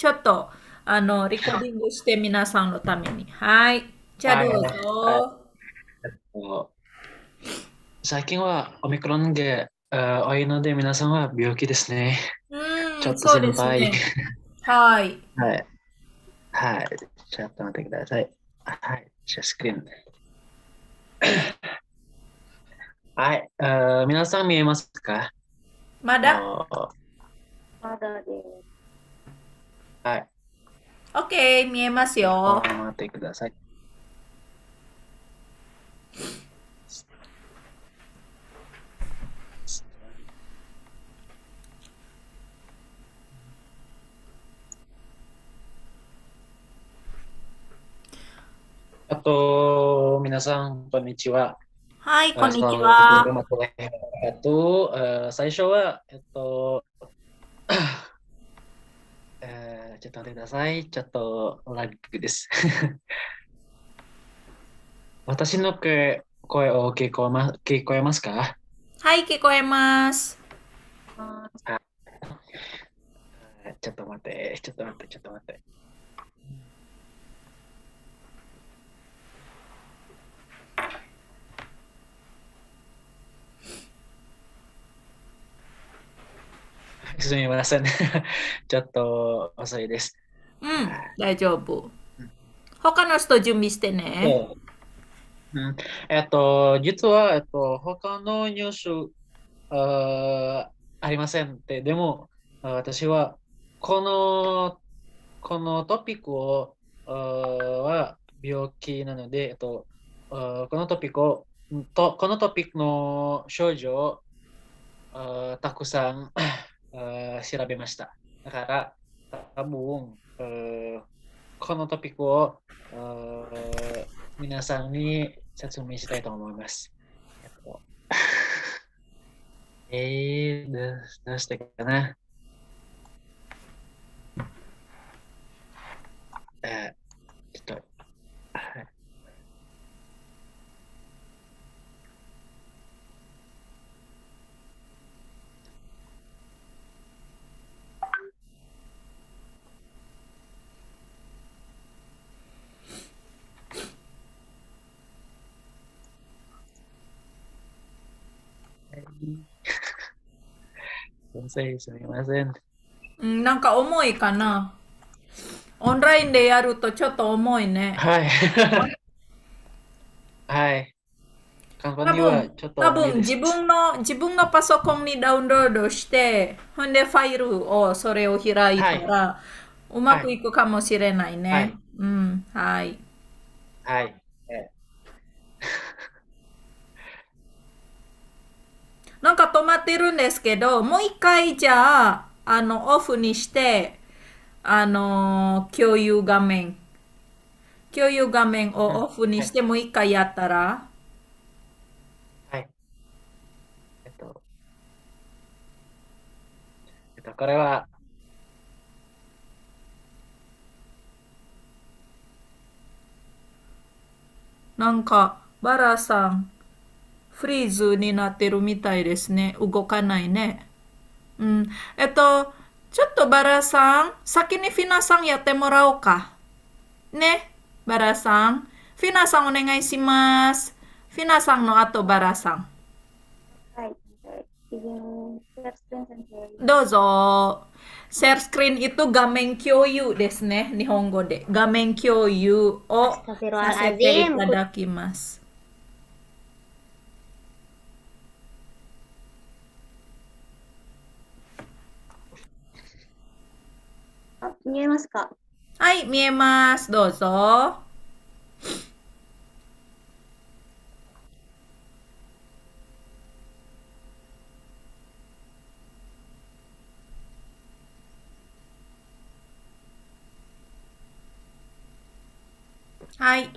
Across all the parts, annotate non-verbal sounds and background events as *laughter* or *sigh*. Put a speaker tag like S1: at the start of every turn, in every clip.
S1: ちょっと、あの、リコーディングして皆さんのために。はい。じゃあ
S2: どうぞ。最近はオミクロンが多いので皆さんは病気ですね。う
S1: んちょっと心配。ね、はい。
S2: はい。はい。ちょっと待ってください。はい。じゃあスクリーン。*coughs* はい。皆さん見えますか
S1: まだまだです。はい。OK、見えますよ。待ってください。
S2: あと、皆さん、こんにちは。はい、こんにちは。えっと、最初は、えっと、ちょっと待ってください。ちょっとランクです。*laughs* 私の声を聞こえ、ま、聞こえますか
S1: はい、聞こえます。ちょっと待って、ちょっと待って、ちょっと待って。
S2: すみません。*laughs* ちょっと遅いです。
S1: うん、大丈夫。他の人準備してね。
S2: うん、えっと、実は、えっと、他のニースあありませんって、でも、私は、この、このトピックを、は病気なので、えっと、このトピックを、とこのトピックの症状をたくさん調べました。だから、多分、このトピックを、皆さんに説明したいと思います。え *laughs* ー、どどうしてかな、えーせん、すみません。
S1: なんか重いかな。オンラインでやるとちょっと重いね。
S2: はい。*laughs* はい。多分多分自
S1: 分の自分のパソコンにダウンロードして、ほんでファイルをそれを開いたら、はい、うまくいくかもしれないね。はい、うん、はい。はいなんか止まってるんですけど、もう一回じゃあ、あの、オフにして、あのー、共有画面、共有画面をオフにして、もう一回やったら、
S2: はい。えっと、えっと、これは、
S1: なんか、バラさん、フリーズになってるみたいですね。動かないね。うん。えっと、ちょっとバラさん、先にフィナさんやってもらおうか。ね、バラさん。フィナさんお願いします。フィナさんの後、バラさん。はい。どうぞ。シェアスクリーン画面共有ですね。日本語で。画面共有を
S3: させていた
S1: だきます。あ、見えますかはい、見えます。どうぞ。はい。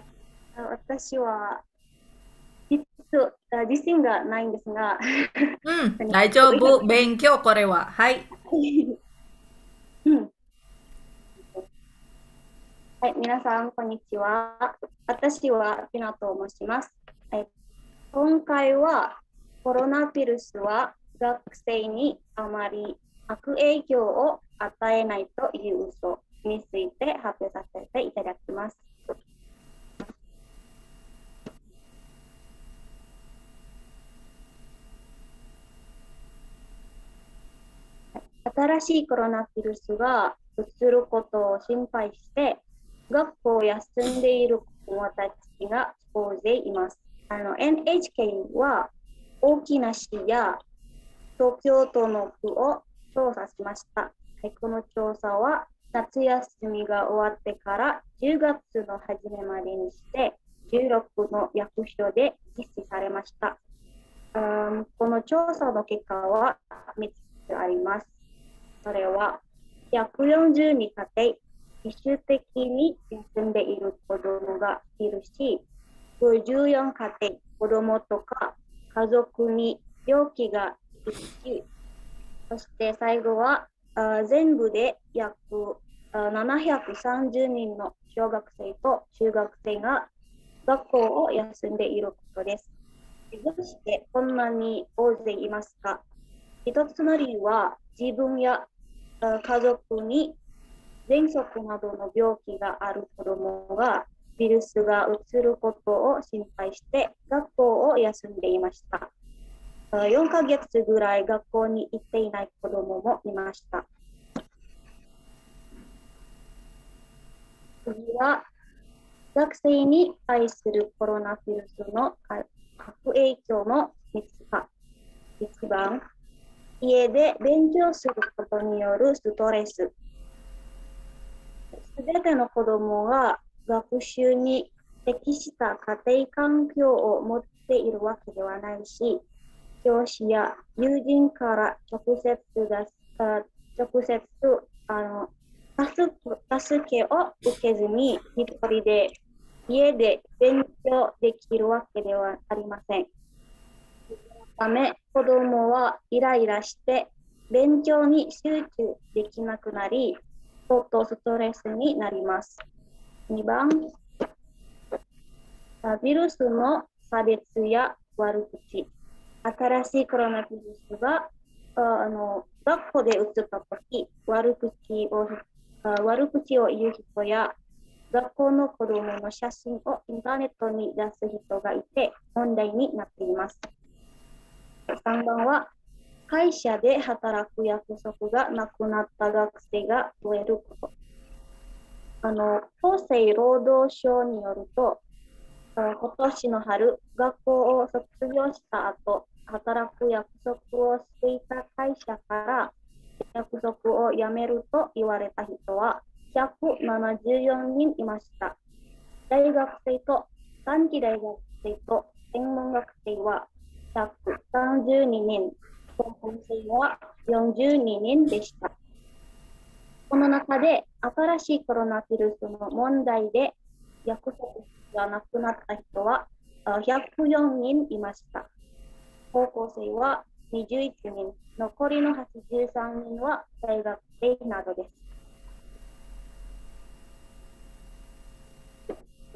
S1: 私は、
S3: 実自信がないんですが。
S1: うん、*laughs* 大丈夫。勉強、これは。はい。*laughs*
S3: はい、皆さん、こんにちは。私はピナと申します。はい、今回はコロナウイルスは学生にあまり悪影響を与えないという嘘について発表させていただきます。新しいコロナウイルスが移ることを心配して学校を休んでいる子供たちが大勢います。あの NHK は大きな市や東京都の区を調査しました。はい、この調査は夏休みが終わってから10月の初めまでにして16の役所で実施されました。うんこの調査の結果は3つあります。それは142家自主的に進んでいる子供がいるし、54家庭、子供とか家族に病気がいるし、そして最後はあ全部で約730人の小学生と中学生が学校を休んでいることです。どうしてこんなに大勢いますか一つの理由は自分や家族に喘息などの病気がある子どもがウイルスがうつることを心配して学校を休んでいました。4ヶ月ぐらい学校に行っていない子どももいました。次は学生に対するコロナウイルスの悪影響の結果一1番、家で勉強することによるストレス。すべての子どもが学習に適した家庭環境を持っているわけではないし、教師や友人から直接直接あの助けを受けずに、一人で家で勉強できるわけではありません。ため、子どもはイライラして勉強に集中できなくなり、相当ストレスになります。2番、ウイルスの差別や悪口。新しいコロナウイルスがあの学校でうつったとき、悪口を悪口を言う人や学校の子供の写真をインターネットに出す人がいて問題になっています。3番は会社で働く約束がなくなった学生が増えること。あの厚生労働省によると、今年の春、学校を卒業した後、働く約束をしていた会社から約束をやめると言われた人は174人いました。大学生と短期大学生と専門学生は132人。候補生は42人でした。この中で新しいコロナウイルスの問題で役職が亡くなった人は104人いました。高校生は21人、残りの83人は大学生などです。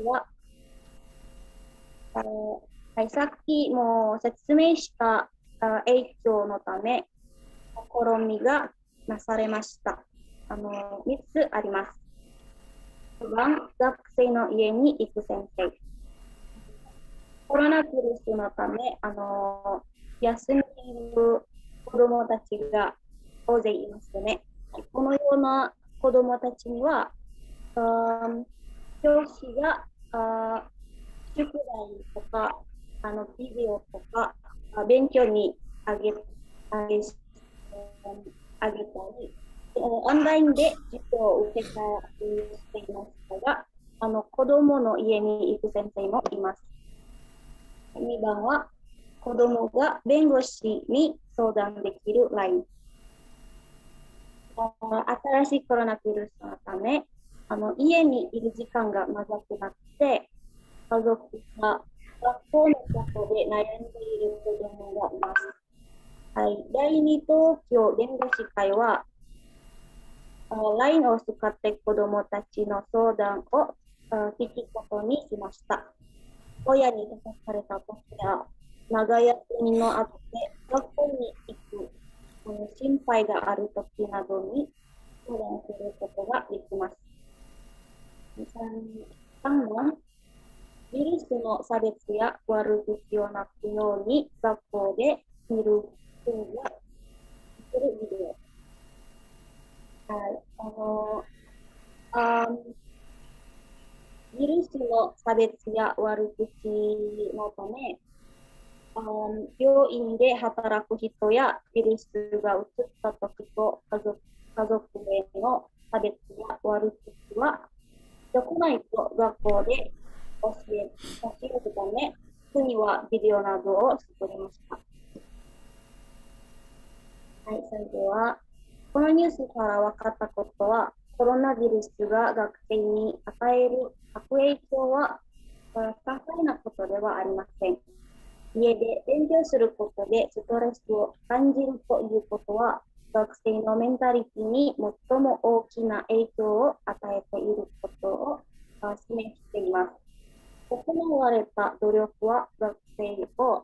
S3: は、えー、さっきも説明したした影響のため試みがなされました。あの3つあります。1学生の家に行く先生。コロナウイルスのためあの休んでいる子どもたちが大勢いますね。このような子どもたちには、教師が宿題とかあのビデオとか勉強にあげあげあげたり、オンラインで授業を受けたりしていますが、あの子どもの家に行く先生もいます。2番は、子どもが弁護士に相談できる LINE。新しいコロナウイルスのため、あの家にいる時間が長くなって、家族が学校のことで悩んでいる子どもがいます。はい、第2東京弁護士会は、LINE を使って子どもたちの相談を聞くことにしました。親に出された時や長休みの後で学校に行く心配がある時などに相談することができます。3番ウイルスの差別や悪口をなくように学校で見る分やするビデオ。はい。あのあウイルスの差別や悪口のため、あ病院で働く人やウイルスが移った時と家族家族への差別や悪口は、くないと学校で教えるため、すはビデオなどを作りました。はい、それでは、このニュースから分かったことは、コロナウイルスが学生に与える悪影響は、些細なことではありません。家で勉強することでストレスを感じるということは、学生のメンタリティに最も大きな影響を与えていることを示しています。行われた努力は学生を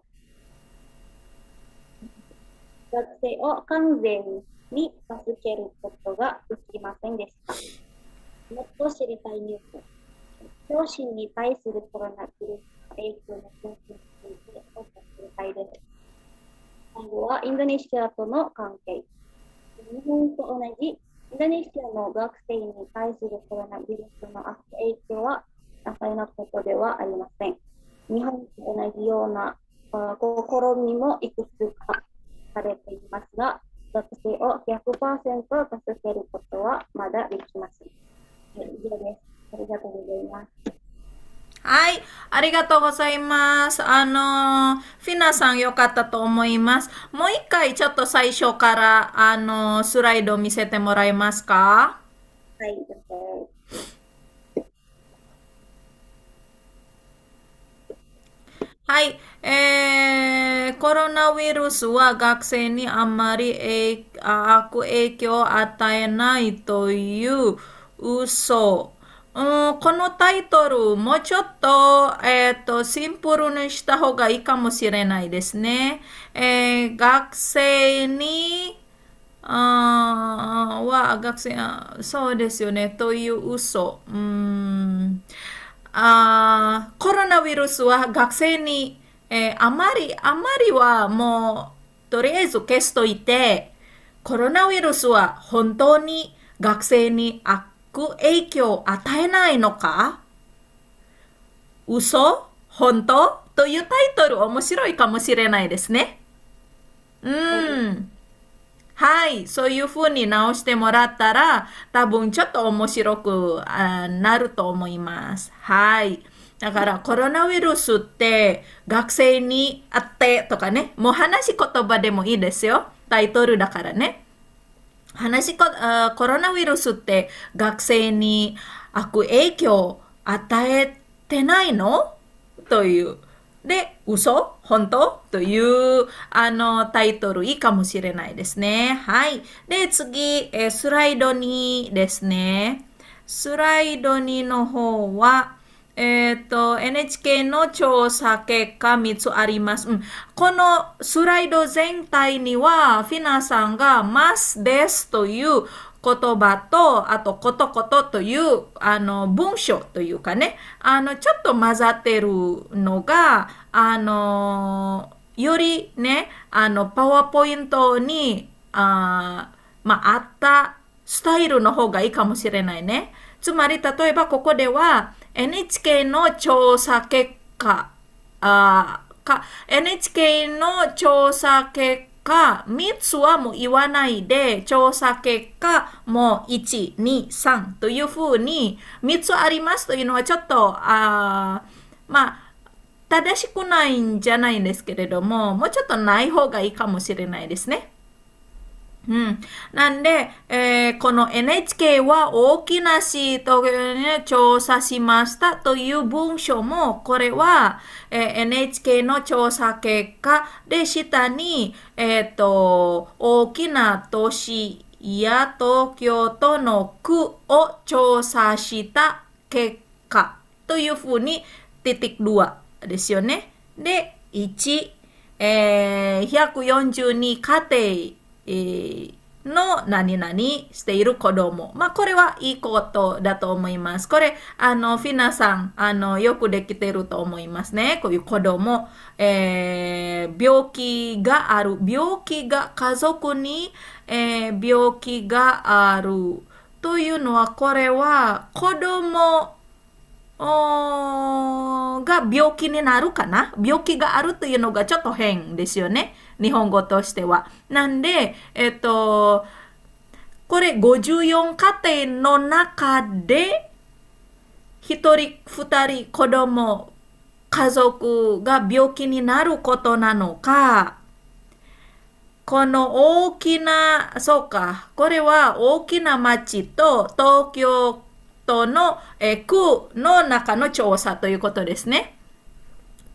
S3: 学生を完全に助けることができませんでした。もっと知りたいニュース。教師に対するコロナウイルスの影響の研究についてお伝えしたいです。最後はインドネシアとの関係。日本と同じインドネシアの学生に対するコロナウイルスの影響はなされなことではありません。日本と同じような試みもいくつかされていますが、学生を100%助けることはまだできません。以上です。ありがとうございます。
S1: はい。ありがとうございます。あのフィナさんよかったと思います。もう一回ちょっと最初から、あのスライド見せてもらえますかはい、えー、コロナウイルスは学生にあんまり悪影響を与えないという嘘。うん、このタイトル、もうちょっと,、えーと、とシンプルにした方がいいかもしれないですね。えー、学生にあは学生そうですよねという嘘うんあコロナウイルスは学生に、えー、あまり、あまりはもう、とりあえず消しといて、コロナウイルスは本当に学生に悪影響を与えないのか嘘本当というタイトル面白いかもしれないですね。うん。はい、そういう風に直してもらったら、多分ちょっと面白くなると思います。はい。だからコロナウイルスって学生にあってとかね、もう話し言葉でもいいですよ。タイトルだからね。話こコロナウイルスって学生に悪影響を与えてないのという。で、嘘本当という、あの、タイトルいいかもしれないですね。はい。で、次、えスライド2ですね。スライド2の方は、えっ、ー、と、NHK の調査結果3つあります、うん。このスライド全体には、フィナさんがますですという言葉と、あとことことという、あの、文章というかね、あの、ちょっと混ざってるのが、あの、よりね、あの、パワーポイントに、あまあ、あったスタイルの方がいいかもしれないね。つまり、例えばここでは、NHK の調査結果、あか、NHK の調査結果、3はもう言わないで、調査結果、もう1、2、3というふうに、3つありますというのはちょっと、あまあ、正しくないんじゃないんですけれども、もうちょっとない方がいいかもしれないですね。うん、なんで、えー、この NHK は大きなシート。ね、調査しましたという文章も、これは、えー、NHK の調査結果で下に、えっ、ー、と、大きな都市や東京都の区を調査した結果というふうに、出てく i k 2ですよね。で、1、えー、142家庭えの何々している子供。まあ、これはいいことだと思います。これ、あの、フィナさん、あの、よくできてると思いますね。こういう子供。えー、病気がある。病気が、家族に、えー、病気がある。というのは、これは子供が病気になるかな病気があるというのがちょっと変ですよね。日本語としては。なんで、えっと、これ54家庭の中で、1人、2人、子供、家族が病気になることなのか、この大きな、そうか、これは大きな町と東京トの、えー、の中の調査ということですね。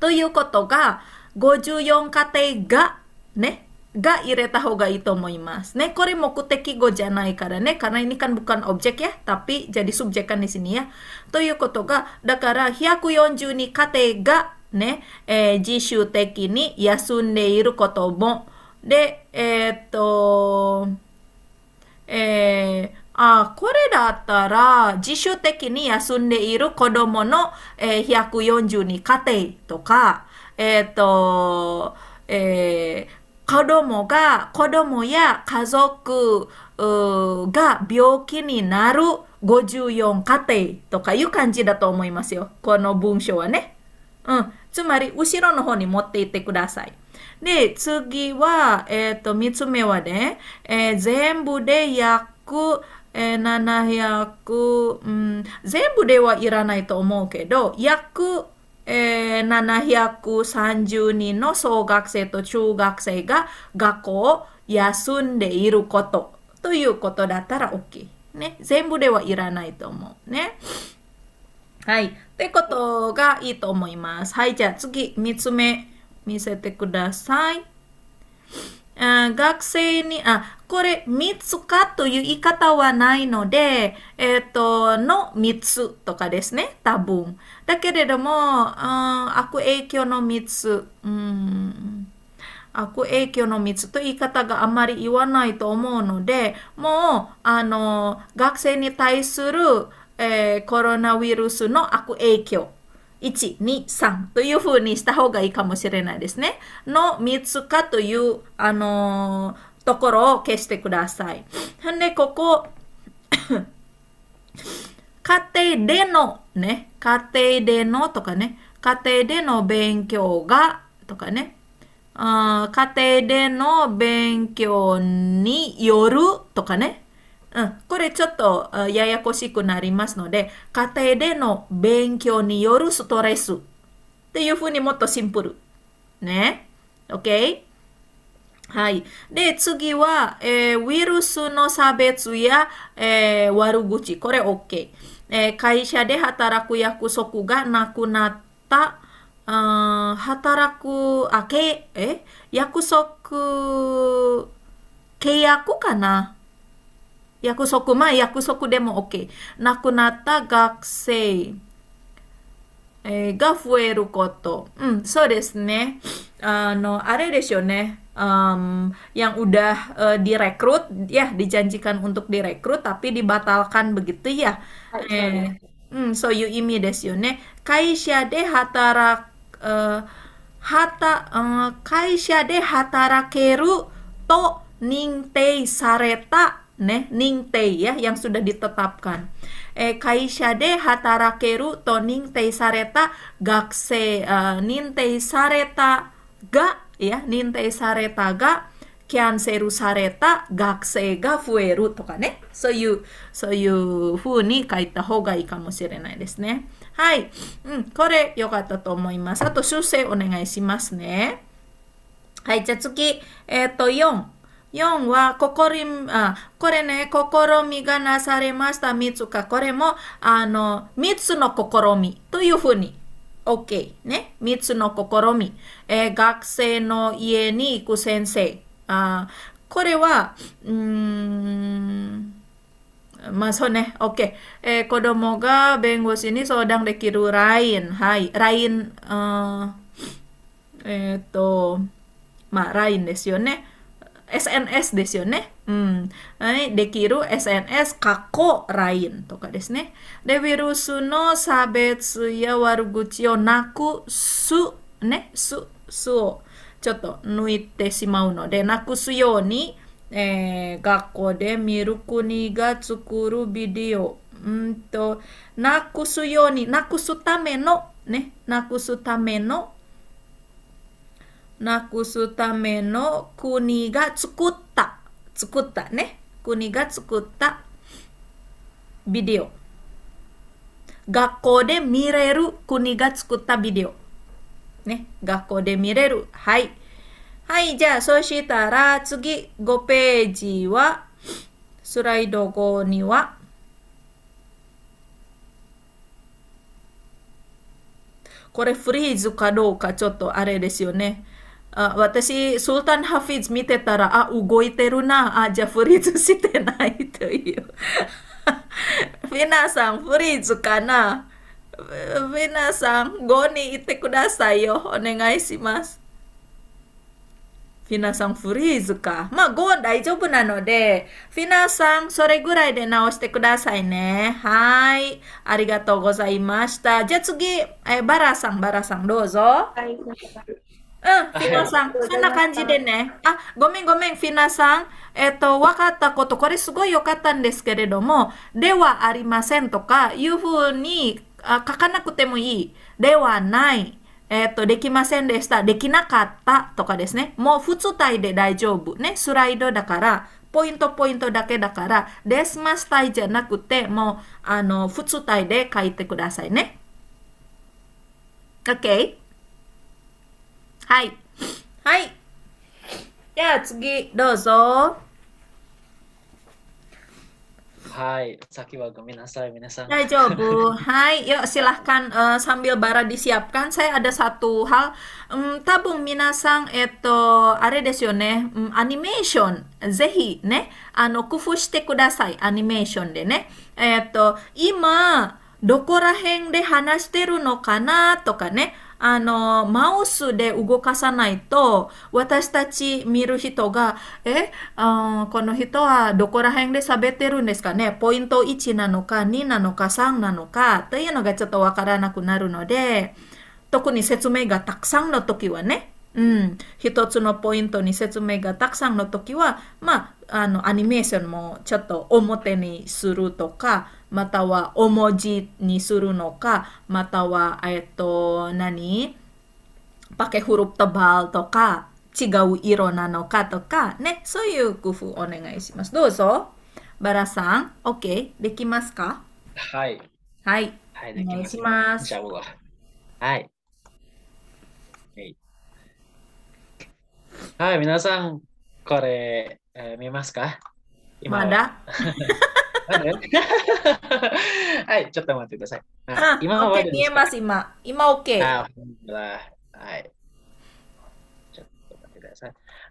S1: ということが、54家庭が、ね、が入れた方がいいと思います。ね、これ目的語じゃないからね、karena ini kan bukan objek ya, tapi jadi subjek kan di sini ya. ということが、だから142家庭がね、えー、自主的に休んでいることも、で、えー、っと、えー、あこれだったら自主的に休んでいる子供の、えー、142家庭とか、えー、と、えー、子供が、子供や家族が病気になる54家庭とかいう感じだと思いますよ。この文章はね。うん。つまり、後ろの方に持っていってください。で、次は、えっ、ー、と、3つ目はね、えー、全部で約、えー、700、うん、全部ではいらないと思うけど、約、えー、730人の小学生と中学生が学校を休んでいることということだったら OK。ね、全部ではいらないと思うね。はい。ってことがいいと思います。はい。じゃあ次、3つ目見せてください。あ学生に、あ、これ3つかという言い方はないので、えっ、ー、と、の3つとかですね、多分。だけれども、悪影響の3つ、うん、悪影響の3つと言い方があまり言わないと思うので、もう、あの、学生に対する、えー、コロナウイルスの悪影響123というふうにした方がいいかもしれないですね。の3つかという、あのー、ところを消してください。んで、ここ、*coughs* 家庭での、ね、家庭でのとかね、家庭での勉強がとかね、家庭での勉強によるとかね、うん、これちょっとややこしくなりますので、家庭での勉強によるストレスっていうふうにもっとシンプル。ね。OK? はい。で、次は、えー、ウイルスの差別や、えー、悪口。これ OK。えー、会社で働く約束がなくなった。あ働く、あ、け、え約束、契約かな Yaku yaku soku soku ma, demo oke. Eh, koto. Hmm, so no, are ne. Um, yang udah uh, direkrut ya dijanjikan untuk direkrut tapi dibatalkan begitu ya. Eh, um, so you imi desu ne. Kaisha de hatara uh, hata uh, kaisha de hatarakeru to ningtei sareta ne ning ya yang sudah ditetapkan e kai shade hatara to ning sareta gakse uh, nin sareta ga ya nin sareta ga kianseru sareta gakse ga fueru to ka ne so you so you fu ni kaita hoga ii kamoshirenai desu ne hai um kore yokatta to omoimasu a shusei onegai shimasu ne hai ja tsuki eto eh, 4 4は、心あ、これね、試みがなされました。3つか。これも、あの、3つの試みというふうに OK ね。3つの試み、えー、学生の家に行く先生。あこれは、うん、まあそうね。OK、えー。子供が弁護士に相談できるライン、はい。ライン、e えっ、ー、と、まあラインですよね。SNS ですよね。うん。はい。できる SNS 過去ラインとかですね。で、ウイルスの差別や悪口をなくす、ね、す、すをちょっと抜いてしまうので、なくすように、えー、学校で見る国が作るビデオ、うんと、なくすように、なくすための、ね、なくすためのなくすための国が作った、作ったね。国が作ったビデオ。学校で見れる国が作ったビデオ。ね、学校で見れる。はい。はい、じゃあ、そしたら次5ページは、スライド後には、これフリーズかどうかちょっとあれですよね。あ私、スルタン・ハフィズ見てたら、あ、動いてるな、あ、じゃあフリーズ *laughs* してないという。ナ *laughs* さん、フリーズかなナさん、5に行ってくださいよ。お願いします。フィナさん、フリーズか。まあ、5大丈夫なので、フィナさん、それぐらいで直してくださいね。はい。ありがとうございました。じゃあ次、えバラさん、バラさん、どうぞ。はいうん、フィナさん、そんな感じでね。あ、ごめんごめん、フィナさん。えっと、分かったこと、これすごい良かったんですけれども、ではありませんとか、いうふうにあ書かなくてもいい。ではない。えっと、できませんでした。できなかったとかですね。もう普通体で大丈夫。ね、スライドだから、ポイントポイントだけだから、デスマスタイじゃなくて、もう、あの、普通体で書いてくださいね。OK? はい。はい。じゃあ次、どうぞ。
S2: はい。先はごめんなさい、皆さ
S1: ん。大丈夫。*laughs* はい。よ、silahkan、uh, sambil bara disiapkan. Saya あれですよね。Um, a n i m a t i ぜひね。あの、工夫してください。アニメーションでね。えっと、今、どこら辺で話してるのかなとかね。あの、マウスで動かさないと、私たち見る人が、え、あこの人はどこら辺で喋ってるんですかねポイント1なのか、2なのか、3なのか、というのがちょっとわからなくなるので、特に説明がたくさんの時はね、うん、一つのポイントに説明がたくさんの時は、まあ、あの、アニメーションもちょっと表にするとか、またはお文字にするのか、または、えっと、何
S2: *laughs* Hai, cepat sama saya. Nah, ah, Ima oke, okay,
S1: Mas Ima. Ima
S2: oke. Alhamdulillah. Hai.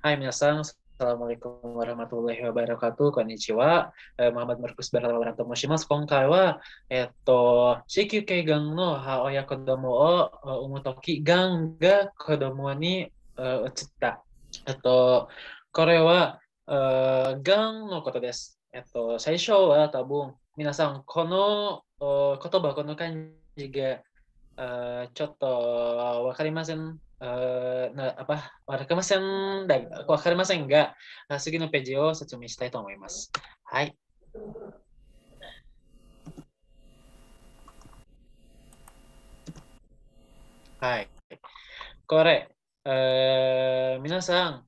S2: Hai, minasang. Assalamualaikum warahmatullahi wabarakatuh. Konnichiwa. Eh, Muhammad Markus Barat Wabarakatuh. Moshimasu. Kongkai wa. Eto. Shikyu kei gang no. Ha ya kodomo o. E, Umutoki gang ga kodomo ni. cerita. Eto. Kore e, Gang no gang des. えっと、最初は多分、皆さん、この言葉、この漢字が、ちょっとわかりません。な、わかりません。わかりませんが、次のページを説明したいと思います。はい。はい。これ、えー、皆さん、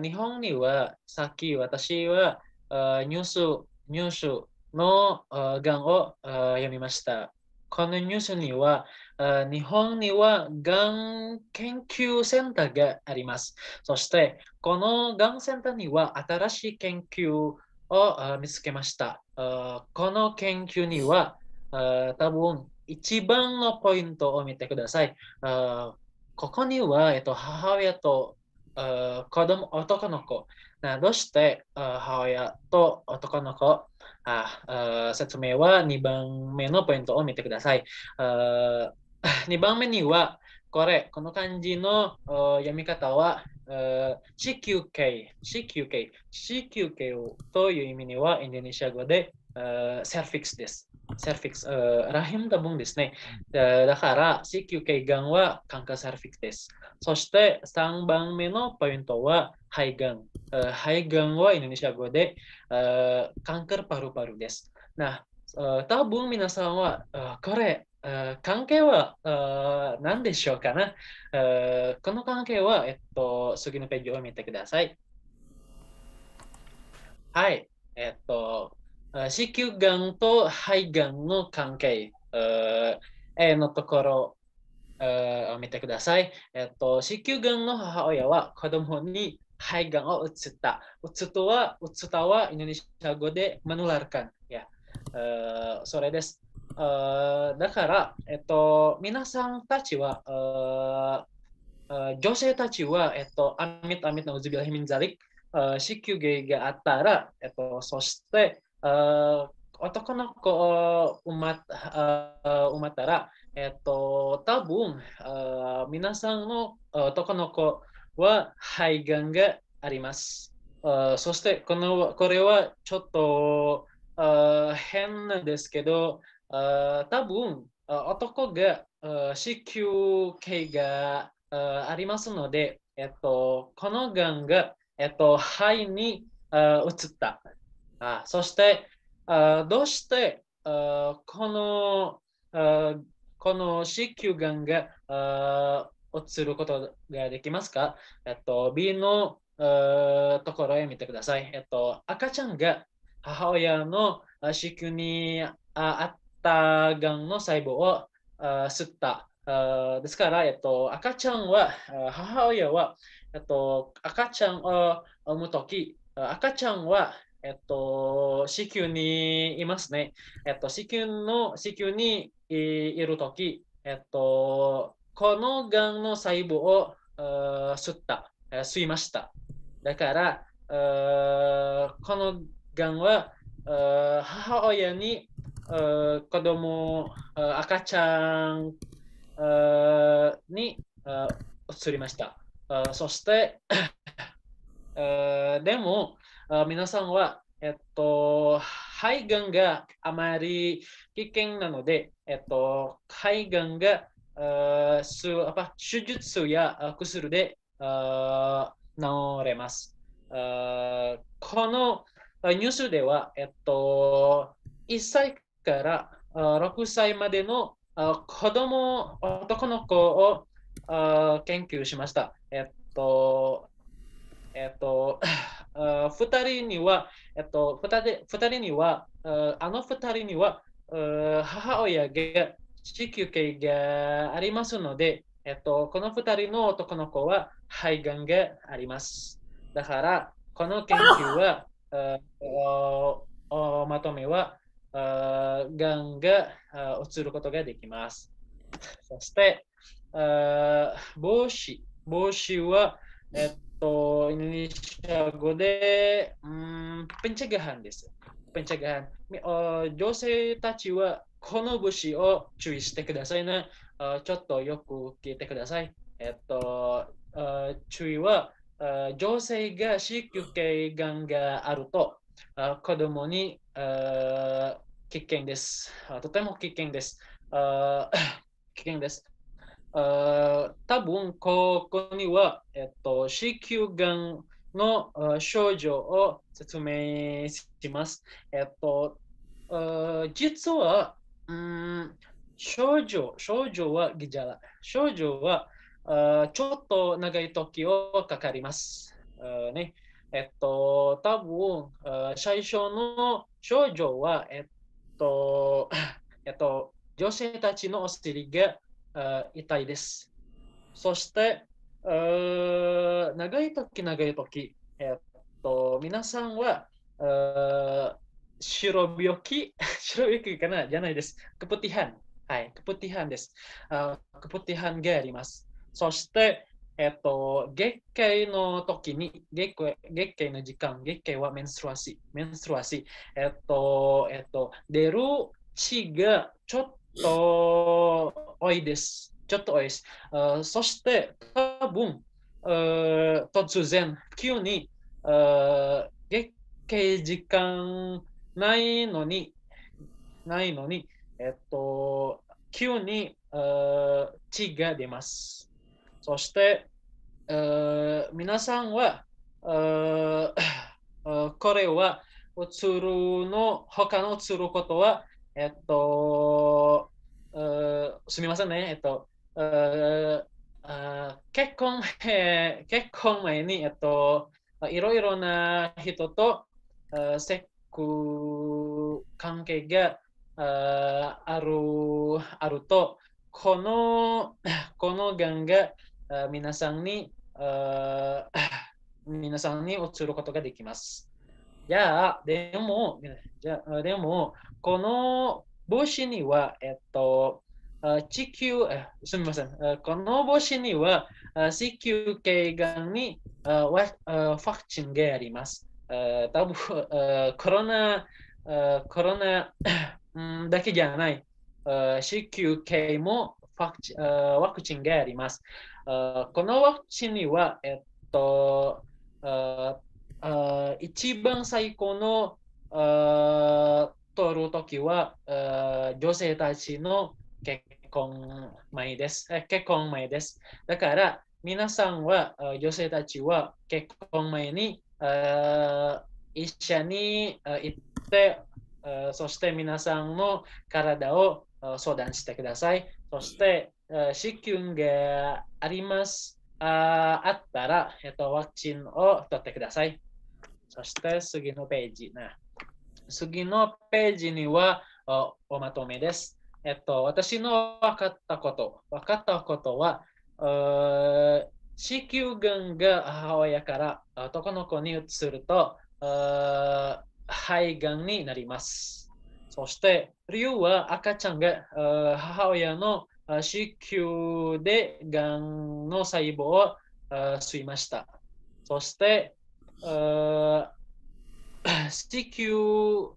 S2: 日本にはさっき私はニュース、ニュースのがんを読みました。このニュースには、日本にはがん研究センターがあります。そして、この癌センターには新しい研究を見つけました。この研究には、多分一番のポイントを見てください。ここには、えっと、母親と子供、男の子、などして母親と男の子あ説明は2番目のポイントを見てください。あ2番目にはこれ、この漢字の読み方は CQK、CQK、CQK という意味にはインドネシア語でセルフィックスです。セルフィックス、ラヒムダブンですね。だから CQK がんは感化セルフィックスです。そして3番目のポイントは肺がん。肺がんはインドネシア語で、カンカルパルパルです。なぶん皆さんはこれ関係は何でしょうかなこの関係は、えっと、次のページを見てください。はい。えっと、子宮がんと肺がんの関係、えのところ見てください。えっと、子宮がんの母親は子供に肺がんを移った。移ったは、移ったはインドネシア語でマヌラ u l a r k a h それです。だから、えっと、皆さんたちは、女性たちは、えっと、アミッアミッのウズビラヒミンザリック、子宮があったら、えっと、そして、男の子を産まったら、えっと、多分、あ皆さんの男の子は肺がんがあります。あそしてこの、これはちょっとあ変なんですけど、あ多分、男が子宮系がありますので、えっと、このがんが、えっと、肺にあ移った。あそしてあ、どうしてあこのあこの子宮がんが落ちることができますか、えっと、B のところへ見てください。えっと、赤ちゃんが母親の子宮にあったがんの細胞を吸った。ですから、えっと、赤ちゃんは、母親は、えっと、赤ちゃんを産むとき、赤ちゃんはえっと、子宮にいますね。えっと、子宮の、子宮にいるとき、えっと、このがんの細胞を吸った、吸いました。だから、このがんは母親に子供、赤ちゃんに移りました。そして、*coughs* でも、皆さんは、えっと、肺がんがあまり危険なので、えっと、肺がんがす手術や薬で治れます。このニュースでは、えっと、1歳から6歳までの子供、男の子を研究しました。えっと、えっと、2人には、えっと、人人には、あの2人には、母親が子宮頸がありますので、えっと、この2人の男の子は肺がんがあります。だから、この研究は、おまとめは、がんがうつることができます。そして、帽子。帽子は、えっととイニシア o で、e s ペンチ o d ハンです。ペンチ c e ハン。女性たちはこの武士を注意してくださいね。ちょっとよく聞いてください。えっと、注意は、女性が子宮頸がんがあると、子供に、危険です。とても危険です。*laughs* 危険です。あ多分ここには、えっと、子宮がんの症状を説明します。えっと、実は、うん、症状、症状はギジャラ。症状はあちょっと長い時をかかります。ね、えっと、多分最初の症状は、えっと、*laughs* えっと、女性たちのお尻が痛いです。そして、長い時長い時、えー、っと、皆さんは、白病気、*laughs* 白病気かなじゃないです。クプティハン。はい、クプティハンです。クプティハンがあります。そして、えっと、月経の時に、月月経の時間、月経はメンストラシ、ー、メンストラシ、えっと、えっと、出る血がちょっと多いです。ちょっと多いです。Uh, そして、多分、u 突然、急に、uh, 月経時間ないのに、ないのに、えっと、急に、uh, 血が出ます。そして、uh, 皆さんは、uh, これは、つるの、他のつることは、えっと、すみませんね、えっと、結婚、結婚前に、えっと、いろいろな人と、セック関係があるあると、この、このがんが皆さんに、皆さんに映ることができます。いや、でも、じゃあ、でも、この帽子には、えっと、地球、すみません、この帽子には、子宮頸がんにワクチンがあります。多分コロナ、コロナだけじゃない、子宮頸もワクチンがあります。このワクチンには、えっと、一番最高の通るときは、女性たちの結婚前です。結婚前です。だから、皆さんは、女性たちは結婚前に一緒に行って、そして皆さんの体を相談してください。そして、子宮があります。ああったら、えっと、ワクチンを取ってください。そして、次のページな。次のページにはおまとめです。えっと、私の分かったこと、分かったことは、子宮群が母親から男の子に移ると、肺がんになります。そして、理由は赤ちゃんが母親の子宮でがんの細胞を吸いました。そして、CQ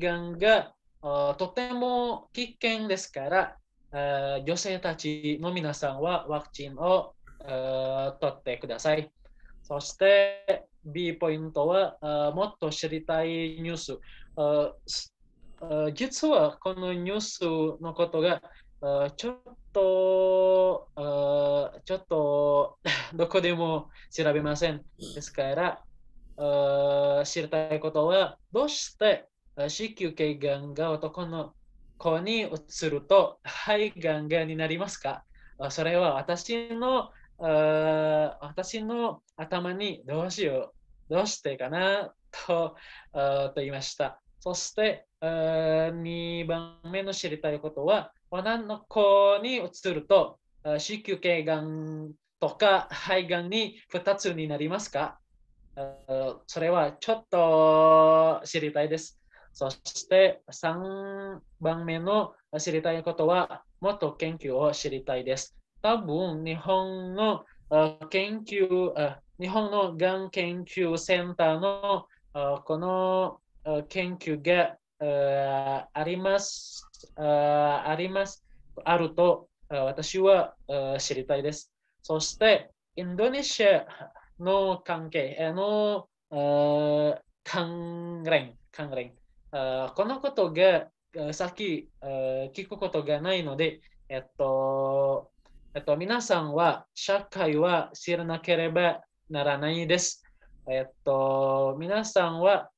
S2: がんがとても危険ですから、女性たちの皆さんはワクチンを取ってください。そして B ポイントはもっと知りたいニュース。実はこのニュースのことがちょっと、ちょっと *laughs* どこでも調べません。ですから、知りたいことは、どうして子宮頸がんが男の子に移ると肺がんがになりますかそれは私の私の頭にどうしよう、どうしてかなとと言いました。そして2番目の知りたいことは、女の子に移ると子宮頸がんとか肺がんに2つになりますかそれはちょっと知りたいです。そして3番目の知りたいことは、もっと研究を知りたいです。多分日本の研究、日本のがん研究センターのこの研究があります、あります、あると私は知りたいです。そして、インドネシアの関係の n q u e このことが、先 h さっき、聞くことがないので、えっと、えっと、皆さんは社会は知らなければならないです。えっと、皆さんは、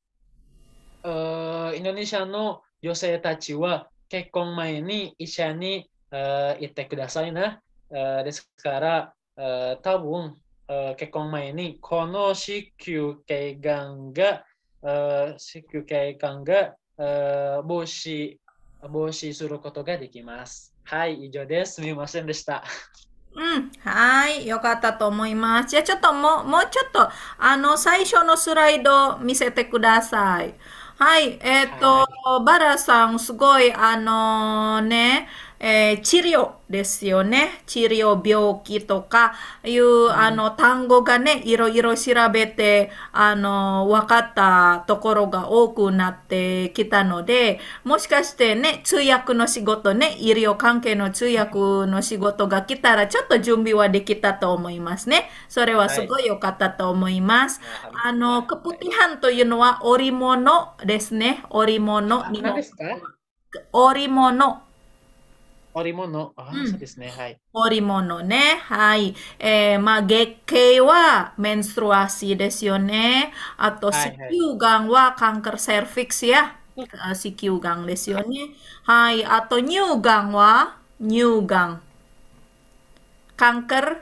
S2: インドネシアの女性たちは結婚前に医者に、行ってくださいな。ですから、多分、結婚前にこの子宮頸がんが子宮頸がんが e i 防止することができます。はい、以上です。すみませんでした。
S1: うん、はい、よかったと思います。じゃあちょっともう、もうちょっと、あの、最初のスライド見せてください。はい、えっ、ー、と、はい、バラさん、すごい、あのー、ね、えー、治療ですよね。治療、病気とかいう、あの、単語がね、いろいろ調べて、あの、分かったところが多くなってきたので、もしかしてね、通訳の仕事ね、医療関係の通訳の仕事が来たら、ちょっと準備はできたと思いますね。それはすごい良かったと思います。はい、あの、カプティハンというのは織物ですね。織物。何ですか織物。
S2: 織物。あうあ、ん。そうですね。はい。織
S1: 物ね。はい。えー、まあ、月経はメンストラシですよね。あと、は子いはい。宮がんはカンカルセルフィクスや、あ子宮がんですよね。はい。あと、乳がんは、乳がん。Kanker,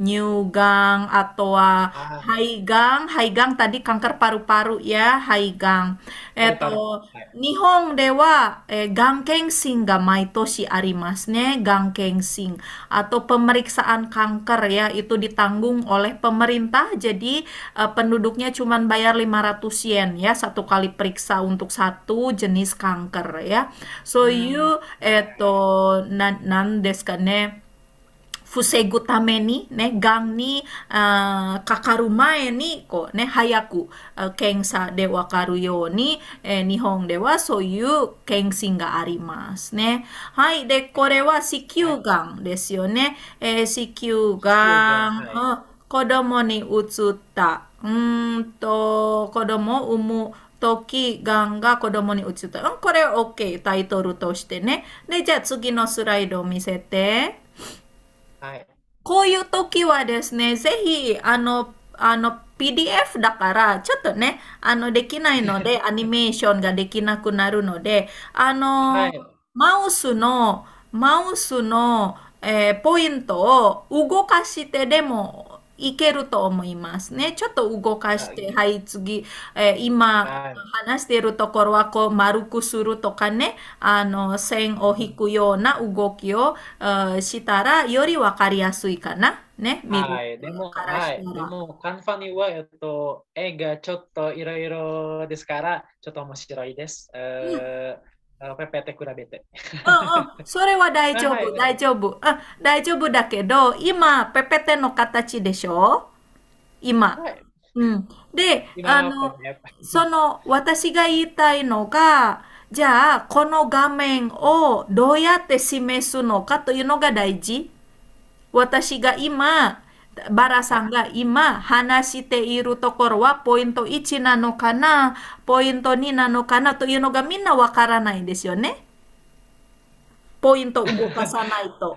S1: New Gang atau uh, ah. Hai Gang tadi kanker paru-paru ya, Hai Haigang. Eto, Nihong dewa eh, Gang Kengsing ga maitoshi arimas ne, Kengsing Atau pemeriksaan kanker ya, itu ditanggung oleh pemerintah. Jadi eh, penduduknya cuma bayar 500 yen ya, satu kali periksa untuk satu jenis kanker ya. So hmm. you eto nan, nan desu ka ne? 防ぐために、ね、がんにかかる前にこう、ね、早く検査でわかるように、日本ではそういう検診がありますね。はい。で、これは子宮がんですよね。え子宮がん、子供にうつった。うんと、子供を産む。時、がんが子供に移った。うん、これ OK。タイトルとしてね。で、じゃあ次のスライドを見せて。はい。こういう時はですね、ぜひ、あの、あの、PDF だから、ちょっとね、あの、できないので、*laughs* アニメーションができなくなるので、あの、はい、マウスの、マウスの、えー、ポイントを動かしてでもいけると思いますね。ちょっと動かして、はい、はい、次、えー、今、話しているところはこう丸くするとかね、あの、線を引くような動きを、したら、よりわかりやすいかな。ね、見るはい、
S2: でも、はい、でも、カンファニは、えっと、絵がちょっといろいろですから、ちょっと面白いです。うん PPT 比べて。
S1: それは大丈夫、大丈夫。あ、大丈夫だけど、今、PPT の形でしょ今。うん。で、あの、その、私が言いたいのが、じゃあ、この画面をどうやって示すのかというのが大事。私が今、バラさんが今話しているところはポイント1なのかな、ポイント2なのかなというのがみんなわからないんですよね。ポイント動かさないと。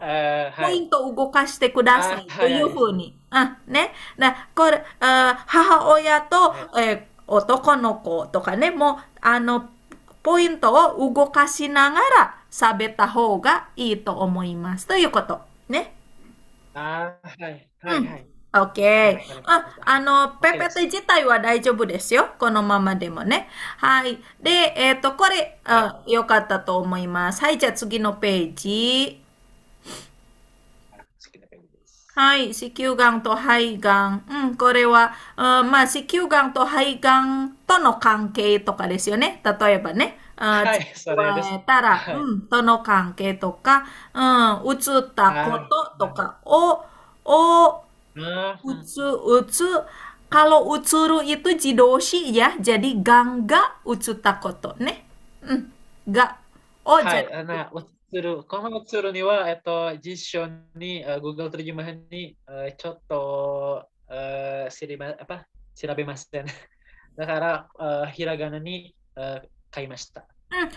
S1: ポイント動かしてくださいというふうに。あね、だこれあ母親と、えー、男の子とかね、もうあのポイントを動かしながら喋った方がいいと思います。ということ。ね。
S2: あはい。はいはい。
S1: OK。あ、あの、ペペテ自体は大丈夫ですよ。このままでもね。はい。で、えっ、ー、と、これ、あ、よかったと思います。はい、じゃあ次のページ。はい、子宮がんと肺がん。うん、これは、うん、まあ、子宮がんと肺がんとの関係とかですよね。例えばね。はい、それです。たら、はい、うん、との関係とか、うん、移ったこととかを、はい O utsu utsu kalau utsuru itu jidoshi ya, jadi gangga utsu takoto ne. Mm, ga. Oh, jadi. Nah,
S2: utsuru. Kalau utsuru ni wa, eto jisho ni uh, Google terjemahan ni uh, coto uh, sirima, apa? Sirabe masen. だから、uh, ひらがなに、uh, 買いました。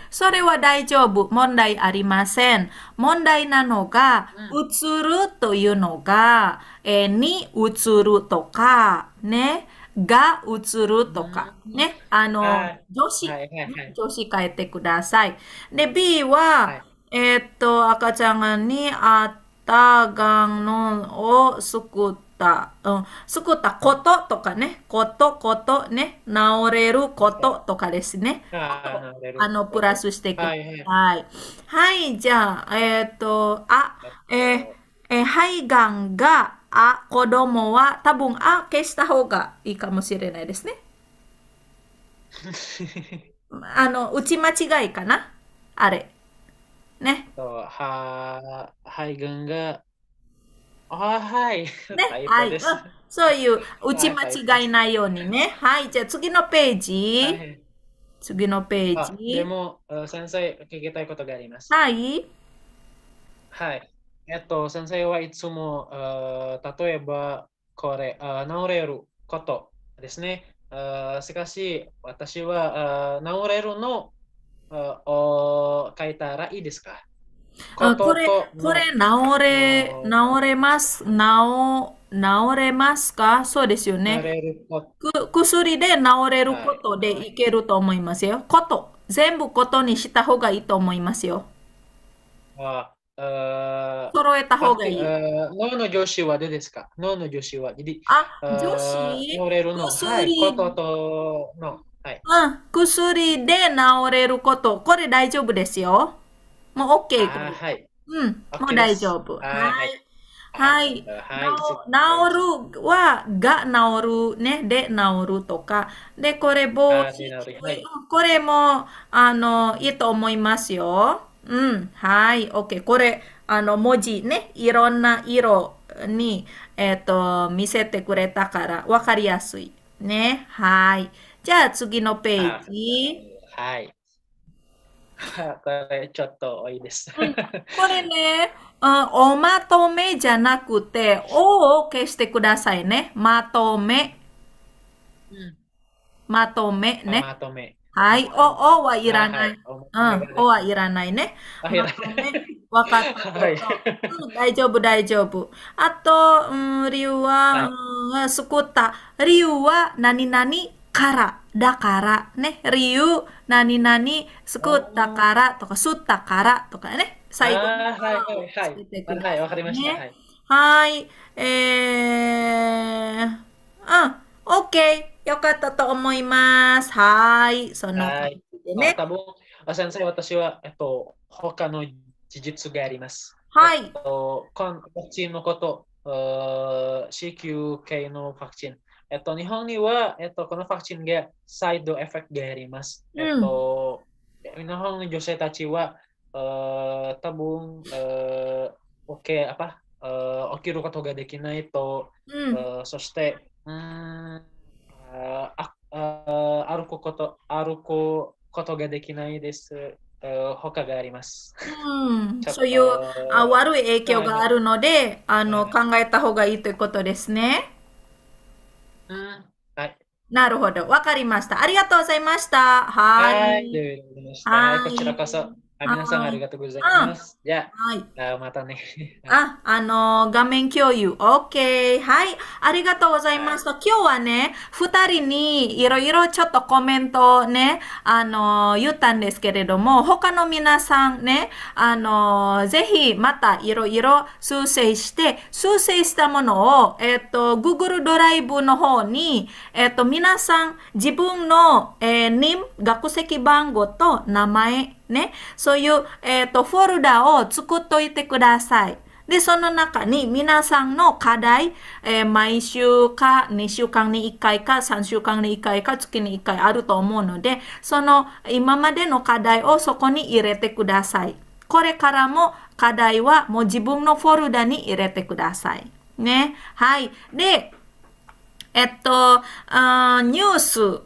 S1: それは大丈夫。問題ありません。問題なのが、映るというのが、えー、に移るとか、ね、が映るとか、ね、あの、女子、女子変えてください。で、B は、えっと、赤ちゃんにあったがんのを救って、た、うん、作ったこととかね、こと、ことね、治れることとかですね。
S2: あの、
S1: プラスしてください。はい、はい、じゃあ、えっ、ー、と、あ、えー、えー、肺がんが、あ、子供は、多分、あ、消した方がいいかもしれないですね。
S2: *laughs*
S1: あの、打ち間違いかなあれ。ね。
S2: は、
S1: 肺がんが、はい。ね、はい。そういう、打ち間違いないようにね。はい。じゃあ次のページ。はい、次のページ。でも、
S2: 先生、聞きたいことがありま
S1: す。はい。
S2: はい。えっと、先生はいつも、例えば、これ、治れることですね。しかし、私は、治れるのを書いたらいいですか
S1: あこれ、これ、治れ、治れます。治、治れますかそうですよね。薬で治れることでいけると思いますよ。こと、全部ことにした方がいいと思いますよ。ああ揃えた方がいい。
S2: 脳の女子はどうですか脳の女子は。あ、女子乗れるはい、こととはい。
S1: うん、薬で治れること。これ大丈夫ですよ。もう OK。はい。うん、もう大丈夫。はい。はい。治るは、が治る、ね、で治るとか。で、これ、帽子、これも、あの、いいと思いますよ。うん、はい、OK。これ、あの、文字ね、いろんな色に、えっ、ー、と、見せてくれたから、わかりやすい。ね、はい。じゃあ、次のページ。
S2: はい。これちょっと多いです。これ
S1: ね、おまとめじゃなくて、おを消してくださいね。まとめ。うん、まとめね。まとめ。はい。お、おはいらない。はいはい、うん。おはいらないね。まわかった。はい、大丈夫、大丈夫。あと、うん、理由は、うん、スクーた。ー。理由は、何々から、だから、ね、理由、何々、作ったから、とか、すったから、とかね、最後に、はい
S2: はい、てください。はい、わかりました。ね、
S1: はい、えー、うん、OK、よかったと思います。はい、そんな
S2: 感じでね。あ先生、私は、えっと、他の事実があります。はい。えっと、このワクチンのこと、子宮系のワクチン。えっと、日本には、えっと、このファクチンがサイドエフェクトがあります。うん、えっと、日本の女性たちは、uh, 多分、b u オッケー、あ k a p 起きることができないと、うん uh, そして、
S3: うん、
S2: uh, uh, 歩くこと歩くことができないです。Uh, 他があります。
S1: うん、そういうあ悪い影響があるので、あの考えた方がいいということですね。なるほど。わかりました。ありがとうございました。はい。
S2: はい。こちらこそ。あ皆さんありがとうございます。じゃあ、はい、あまたね。*laughs*
S1: あ、あのー、画面共有。OK。はい。ありがとうございます。はい、今日はね、二人にいろいろちょっとコメントをね、あのー、言ったんですけれども、他の皆さんね、あのー、ぜひまたいろいろ修正して、修正したものを、えっ、と、Google ドライブの方に、えっ、と、皆さん、自分の、えー、n 学籍番号と名前、ね。そういう、えー、と、フォルダを作っといてください。で、その中に皆さんの課題、えー、毎週か2週間に1回か3週間に1回か月に1回あると思うので、その今までの課題をそこに入れてください。これからも課題はもう自分のフォルダに入れてください。ね。はい。で、えっと、ニュース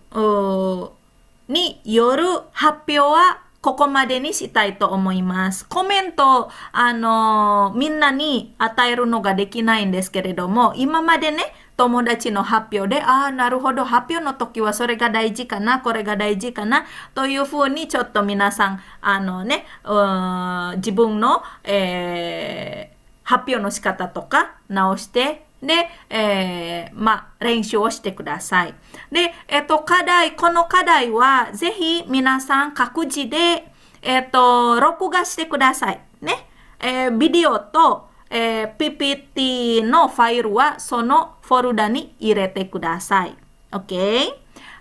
S1: による発表はここまでにしたいと思います。コメント、あのみんなに与えるのができないんですけれども、今までね、友達の発表で、ああ、なるほど、発表の時はそれが大事かな、これが大事かな、というふうにちょっと皆さん、あのね、自分の、えー、発表の仕方とか直してで、えー、まあ、練習をしてください。で、えっ、ー、と、課題、この課題は、ぜひ皆さん各自で、えっ、ー、と、録画してください。ね。えー、ビデオと、えー、PPT のファイルは、そのフォルダに入れてください。OK?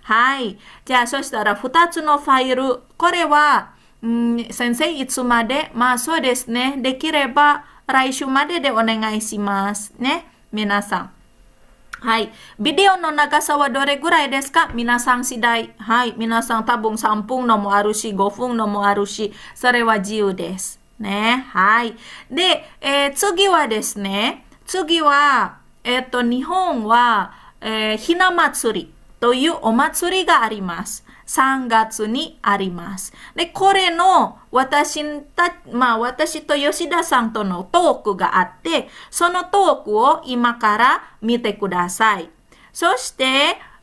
S1: はい。じゃあ、そしたら2つのファイル。これは、うん、先生、いつまでまあ、そうですね。できれば、来週まででお願いします。ね。皆さん。はい。ビデオの長さはどれぐらいですか皆さん次第。はい。皆さん多分3分のもあるし、5分のもあるし、それは自由です。ね。はい。で、えー、次はですね、次は、えっ、ー、と、日本は、えー、ひな祭りというお祭りがあります。3月にあります。で、これの私た、まあ私と吉田さんとのトークがあって、そのトークを今から見てください。そして、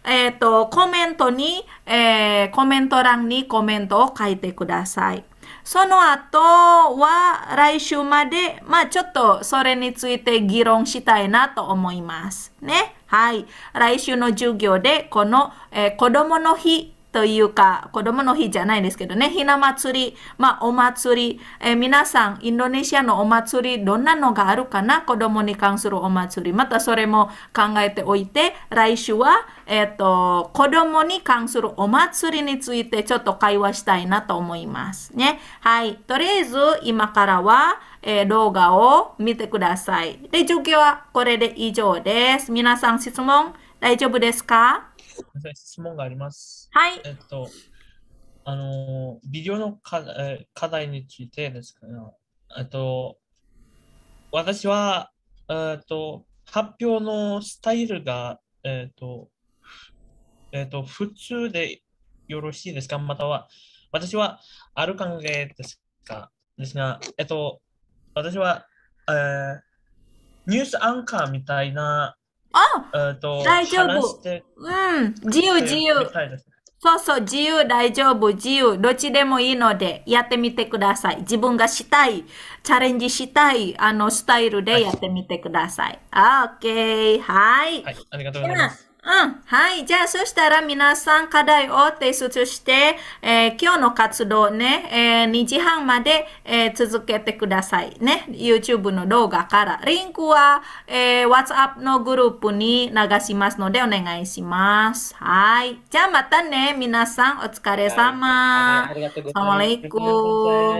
S1: えっ、ー、と、コメントに、えー、コメント欄にコメントを書いてください。その後は来週まで、まあちょっとそれについて議論したいなと思います。ね。はい。来週の授業でこの、えー、子供の日というか、子供の日じゃないですけどね、ひな祭り、まあ、お祭り、えー、皆さん、インドネシアのお祭り、どんなのがあるかな子供に関するお祭り。またそれも考えておいて、来週は、えっ、ー、と、子供に関するお祭りについてちょっと会話したいなと思いますね。はい。とりあえず、今からは、えー、動画を見てください。で、授業はこれで以上です。皆さん質問大丈夫ですか
S2: 質問があります。はい。えっと、あの、ビデオの課課題についてですけど、えっと、私は、えっと、発表のスタイルが、えっと、えっと、普通でよろしいですかまたは、私はある考えですかですが、えっと、私は、えー、ニュースアンカーみたいなあ、えっと、大丈夫。
S1: うん、自由自由。そうそう、自由、大丈夫、自由、どっちでもいいので、やってみてください。自分がしたい、チャレンジしたい、あの、スタイルでやってみてください。はい、OK。はい。
S2: はい、ありがとうご
S3: ざいます。
S1: うん。はい。じゃあ、そしたら皆さん課題を提出して、えー、今日の活動ね、えー、2時半まで、えー、続けてくださいね。YouTube の動画から。リンクは、えー、WhatsApp のグループに流しますのでお願いします。はい。じゃあ、またね。皆さん、お疲れ様。
S3: はい、ありがとうございます。